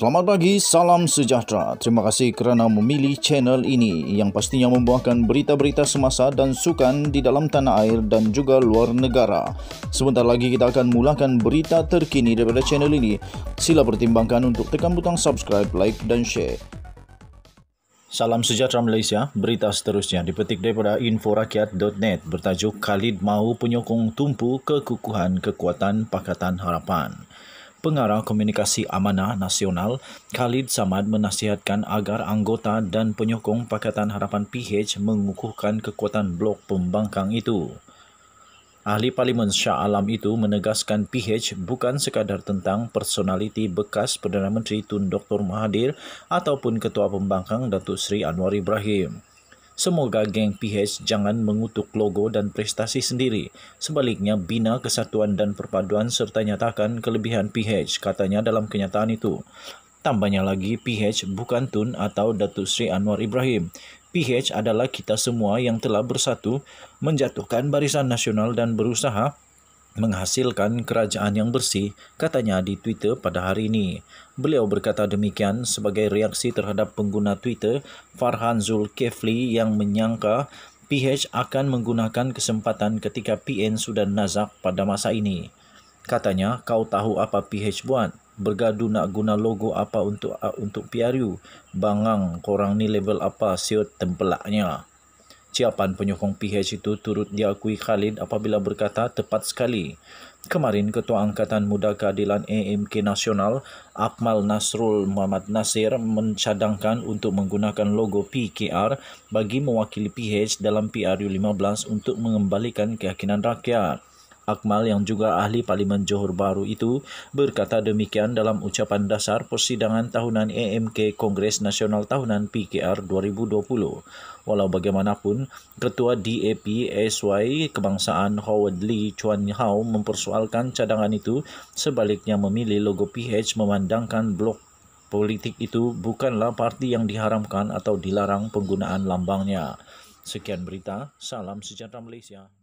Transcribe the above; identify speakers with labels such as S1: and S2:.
S1: Selamat pagi, salam sejahtera. Terima kasih kerana memilih channel ini yang pastinya membawakan berita-berita semasa dan sukan di dalam tanah air dan juga luar negara. Sebentar lagi kita akan mulakan berita terkini daripada channel ini. Sila pertimbangkan untuk tekan butang subscribe, like dan share.
S2: Salam sejahtera Malaysia, berita seterusnya dipetik daripada inforakyat.net bertajuk Khalid Mau Penyokong Tumpu Kekukuhan Kekuatan Pakatan Harapan. Pengarah Komunikasi Amanah Nasional Khalid Samad menasihatkan agar anggota dan penyokong Pakatan Harapan PH mengukuhkan kekuatan blok pembangkang itu. Ahli Parlimen Shah Alam itu menegaskan PH bukan sekadar tentang personaliti bekas Perdana Menteri Tun Dr. Mahathir ataupun Ketua Pembangkang Datuk Seri Anwar Ibrahim. Semoga geng PH jangan mengutuk logo dan prestasi sendiri. Sebaliknya, bina kesatuan dan perpaduan serta nyatakan kelebihan PH, katanya dalam kenyataan itu. Tambahnya lagi, PH bukan Tun atau Datuk Sri Anwar Ibrahim. PH adalah kita semua yang telah bersatu, menjatuhkan barisan nasional dan berusaha menghasilkan kerajaan yang bersih, katanya di Twitter pada hari ini. Beliau berkata demikian sebagai reaksi terhadap pengguna Twitter Farhan Zul Kefli yang menyangka PH akan menggunakan kesempatan ketika PN sudah nazak pada masa ini. Katanya, kau tahu apa PH buat? Bergaduh nak guna logo apa untuk uh, untuk PRU? Bangang, korang ni level apa siut tempelaknya. Ciapan penyokong PH itu turut diakui Khalid apabila berkata tepat sekali. Kemarin Ketua Angkatan Muda Keadilan AMK Nasional Akmal Nasrul Muhammad Nasir mencadangkan untuk menggunakan logo PKR bagi mewakili PH dalam PRU 15 untuk mengembalikan keyakinan rakyat. Akmal yang juga ahli Parlimen Johor Bahru itu berkata demikian dalam ucapan dasar persidangan tahunan AMK Kongres Nasional Tahunan PKR 2020. Walau bagaimanapun, Ketua DAP SY Kebangsaan Howard Lee Chuan Hao mempersoalkan cadangan itu sebaliknya memilih logo PH memandangkan blok politik itu bukanlah parti yang diharamkan atau dilarang penggunaan lambangnya. Sekian berita, salam sejahtera Malaysia.